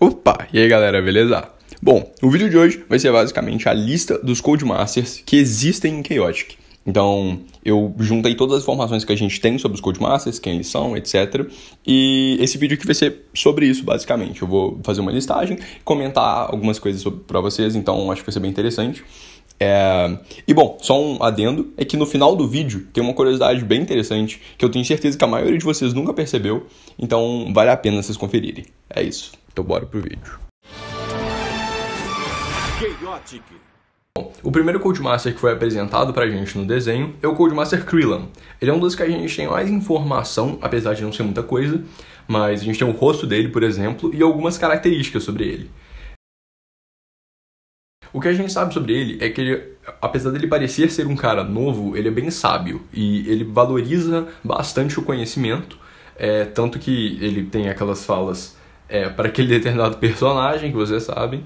Opa! E aí galera, beleza? Bom, o vídeo de hoje vai ser basicamente a lista dos Codemasters que existem em Chaotic. Então, eu juntei todas as informações que a gente tem sobre os Codemasters, quem eles são, etc. E esse vídeo aqui vai ser sobre isso, basicamente. Eu vou fazer uma listagem, comentar algumas coisas para vocês, então acho que vai ser bem interessante. É... E bom, só um adendo: é que no final do vídeo tem uma curiosidade bem interessante que eu tenho certeza que a maioria de vocês nunca percebeu, então vale a pena vocês conferirem. É isso. Então bora pro vídeo. Chaotic. Bom, o primeiro Codemaster que foi apresentado pra gente no desenho é o Codemaster Krillan. Ele é um dos que a gente tem mais informação, apesar de não ser muita coisa, mas a gente tem o rosto dele, por exemplo, e algumas características sobre ele. O que a gente sabe sobre ele é que ele, apesar dele parecer ser um cara novo, ele é bem sábio e ele valoriza bastante o conhecimento, é, tanto que ele tem aquelas falas é, para aquele determinado personagem que vocês sabem,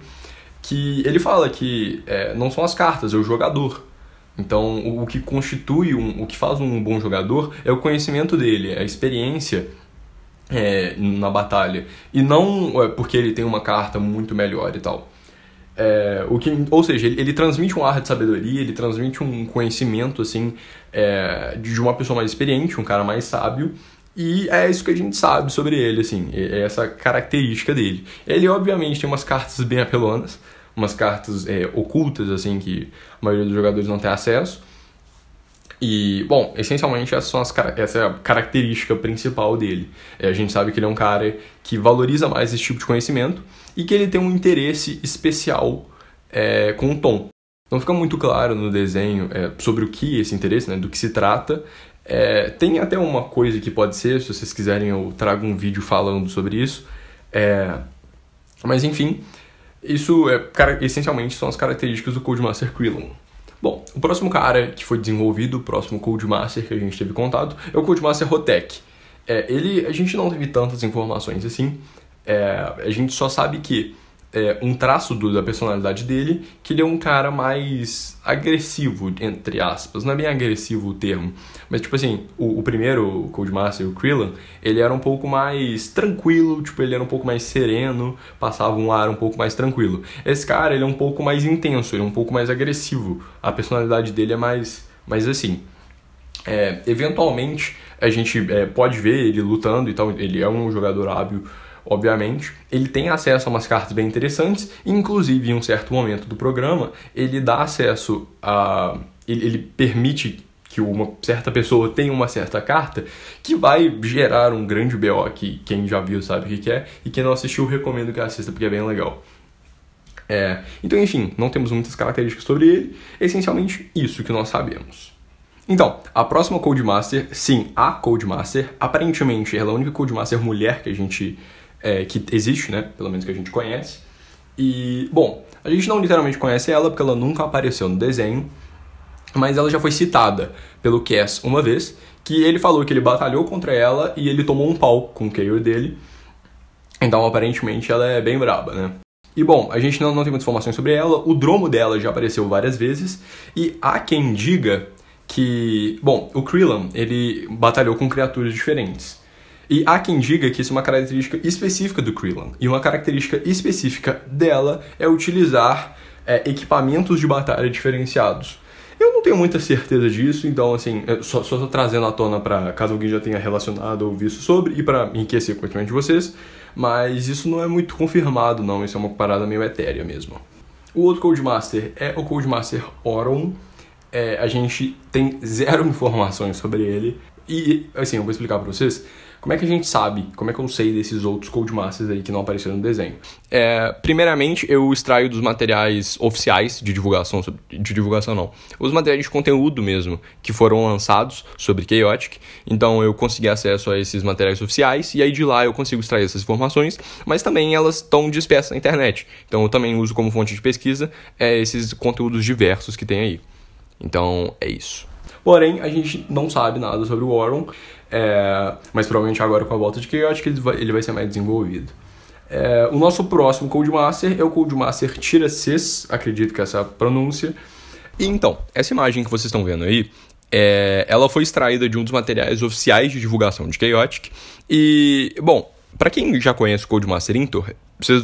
que ele fala que é, não são as cartas, é o jogador. Então, o, o que constitui, um, o que faz um bom jogador é o conhecimento dele, é a experiência é, na batalha. E não é porque ele tem uma carta muito melhor e tal. É, o que, ou seja, ele, ele, transmite um ar de sabedoria, ele transmite um conhecimento assim é, de uma pessoa mais experiente, um cara mais sábio, e é isso que a gente sabe sobre ele, assim, é essa característica dele. Ele, obviamente, tem umas cartas bem apelonas, umas cartas é, ocultas, assim, que a maioria dos jogadores não tem acesso. E, bom, essencialmente essa, são as, essa é a característica principal dele. É, a gente sabe que ele é um cara que valoriza mais esse tipo de conhecimento e que ele tem um interesse especial é, com o tom. Não fica muito claro no desenho é, sobre o que esse interesse, né, do que se trata, é, tem até uma coisa que pode ser, se vocês quiserem eu trago um vídeo falando sobre isso. É, mas enfim, isso é, cara, essencialmente são as características do Codemaster Krillon. Bom, o próximo cara que foi desenvolvido, o próximo Codemaster que a gente teve contato, é o Codemaster Rotec. É, ele, a gente não teve tantas informações assim, é, a gente só sabe que é, um traço do, da personalidade dele, que ele é um cara mais agressivo, entre aspas. Não é bem agressivo o termo, mas tipo assim, o, o primeiro, o Coldmaster, o Krillan, ele era um pouco mais tranquilo, tipo, ele era um pouco mais sereno, passava um ar um pouco mais tranquilo. Esse cara, ele é um pouco mais intenso, ele é um pouco mais agressivo. A personalidade dele é mais, mais assim. É, eventualmente, a gente é, pode ver ele lutando e tal, ele é um jogador hábil obviamente, ele tem acesso a umas cartas bem interessantes, inclusive em um certo momento do programa, ele dá acesso a. ele, ele permite que uma certa pessoa tenha uma certa carta, que vai gerar um grande BO que quem já viu sabe o que é, e quem não assistiu recomendo que assista porque é bem legal. É, então, enfim, não temos muitas características sobre ele, é essencialmente isso que nós sabemos. Então, a próxima Codemaster, sim, a Codemaster, aparentemente ela é a única Codemaster mulher que a gente é, que existe, né? Pelo menos que a gente conhece. E, bom, a gente não literalmente conhece ela porque ela nunca apareceu no desenho, mas ela já foi citada pelo Cass uma vez, que ele falou que ele batalhou contra ela e ele tomou um pau com o Kayor dele. Então, aparentemente, ela é bem braba, né? E bom, a gente não, não tem muitas informações sobre ela, o dromo dela já apareceu várias vezes, e há quem diga que. Bom, o Krillin, ele batalhou com criaturas diferentes. E há quem diga que isso é uma característica específica do Krillin. E uma característica específica dela é utilizar é, equipamentos de batalha diferenciados. Eu não tenho muita certeza disso, então, assim, só, só tô trazendo à tona para caso alguém já tenha relacionado ou visto sobre e para enriquecer conhecimento de vocês, mas isso não é muito confirmado, não. Isso é uma parada meio etérea mesmo. O outro Codemaster é o Codemaster Oron, é, a gente tem zero informações sobre ele. E, assim, eu vou explicar para vocês como é que a gente sabe, como é que eu sei desses outros cold masters aí que não apareceram no desenho. É, primeiramente, eu extraio dos materiais oficiais de divulgação, de divulgação não, os materiais de conteúdo mesmo, que foram lançados sobre Chaotic. Então, eu consegui acesso a esses materiais oficiais, e aí de lá eu consigo extrair essas informações, mas também elas estão dispersas na internet. Então, eu também uso como fonte de pesquisa é, esses conteúdos diversos que tem aí. Então é isso. Porém, a gente não sabe nada sobre o Warren, é, mas provavelmente agora com a volta de Chaotic ele vai, ele vai ser mais desenvolvido. É, o nosso próximo Codemaster é o Codemaster Tira acredito que é essa é a pronúncia. E então, essa imagem que vocês estão vendo aí, é, ela foi extraída de um dos materiais oficiais de divulgação de Chaotic. E, bom, para quem já conhece o Codemaster Intor, vocês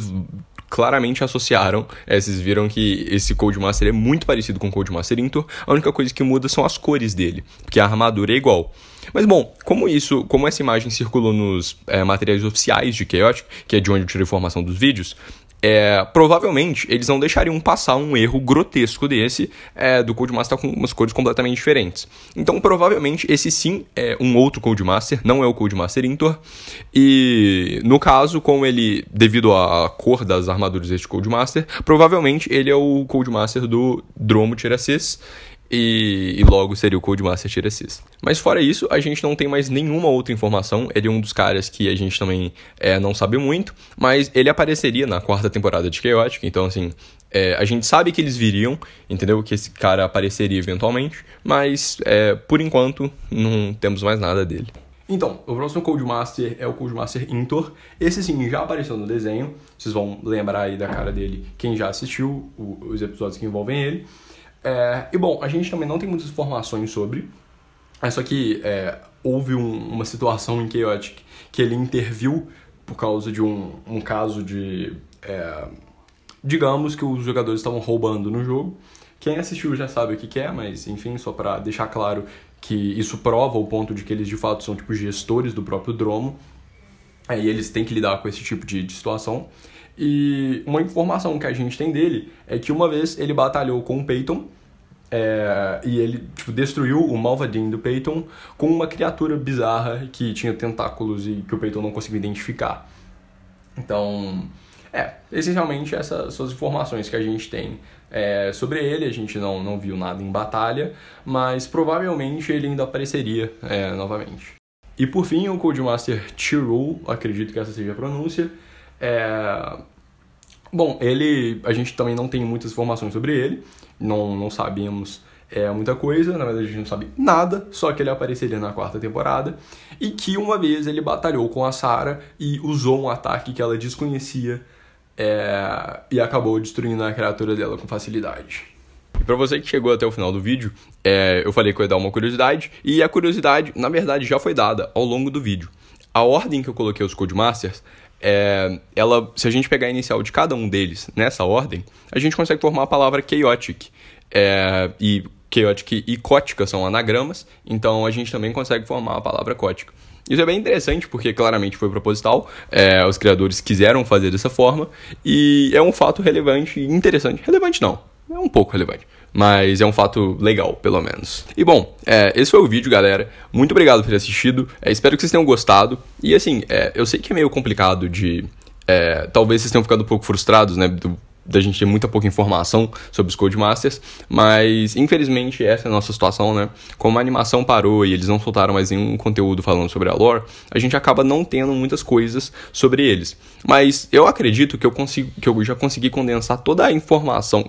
claramente associaram. É, vocês viram que esse Master é muito parecido com o Master. Intor. A única coisa que muda são as cores dele, porque a armadura é igual. Mas bom, como isso, como essa imagem circulou nos é, materiais oficiais de Chaotic, que é de onde eu tirei a dos vídeos, é, provavelmente eles não deixariam passar um erro grotesco desse é, do Codemaster com umas cores completamente diferentes. Então, provavelmente, esse sim é um outro Codemaster, não é o Codemaster Intor. E no caso, como ele, devido à cor das armaduras deste Codemaster, provavelmente ele é o Codemaster do Dromo Tirassis. E, e, logo seria o Codemaster Tier Assist. Mas fora isso, a gente não tem mais nenhuma outra informação. Ele é um dos caras que a gente também é, não sabe muito, mas ele apareceria na quarta temporada de Chaotic, então assim, é, a gente sabe que eles viriam, entendeu? Que esse cara apareceria eventualmente, mas é, por enquanto não temos mais nada dele. Então, o próximo Master é o Master Intor. Esse sim já apareceu no desenho. Vocês vão lembrar aí da cara dele quem já assistiu os episódios que envolvem ele. É, e bom, a gente também não tem muitas informações sobre, é só que é, houve um, uma situação em Chaotic que ele interviu por causa de um, um caso de. É, digamos que os jogadores estavam roubando no jogo. Quem assistiu já sabe o que, que é, mas enfim, só para deixar claro que isso prova o ponto de que eles de fato são tipo gestores do próprio Dromo. Aí eles têm que lidar com esse tipo de, de situação. E uma informação que a gente tem dele é que uma vez ele batalhou com o Peyton é, e ele tipo, destruiu o Malvadinho do Peyton com uma criatura bizarra que tinha tentáculos e que o Peyton não conseguiu identificar. Então, é, essencialmente essas são as informações que a gente tem é, sobre ele. A gente não, não viu nada em batalha, mas provavelmente ele ainda apareceria é, novamente. E por fim, o Codemaster Tiro, acredito que essa seja a pronúncia. É... Bom, ele, a gente também não tem muitas informações sobre ele, não, não sabemos é, muita coisa, na verdade a gente não sabe nada, só que ele apareceria na quarta temporada, e que uma vez ele batalhou com a Sarah e usou um ataque que ela desconhecia é, e acabou destruindo a criatura dela com facilidade para você que chegou até o final do vídeo, é, eu falei que eu ia dar uma curiosidade, e a curiosidade, na verdade, já foi dada ao longo do vídeo. A ordem que eu coloquei os Codemasters, é, ela, se a gente pegar a inicial de cada um deles nessa ordem, a gente consegue formar a palavra chaotic. É, e chaotic e cótica são anagramas, então a gente também consegue formar a palavra cótica. Isso é bem interessante porque claramente foi proposital, é, os criadores quiseram fazer dessa forma e é um fato relevante e interessante. Relevante não, é um pouco relevante. Mas é um fato legal, pelo menos. E bom, é, esse foi o vídeo, galera. Muito obrigado por ter assistido. É, espero que vocês tenham gostado. E assim, é, eu sei que é meio complicado de. É, talvez vocês tenham ficado um pouco frustrados, né? Do, da gente ter muita pouca informação sobre os Codemasters, mas infelizmente essa é a nossa situação, né? Como a animação parou e eles não soltaram mais nenhum conteúdo falando sobre a lore, a gente acaba não tendo muitas coisas sobre eles. Mas eu acredito que eu, consigo, que eu já consegui condensar toda a informação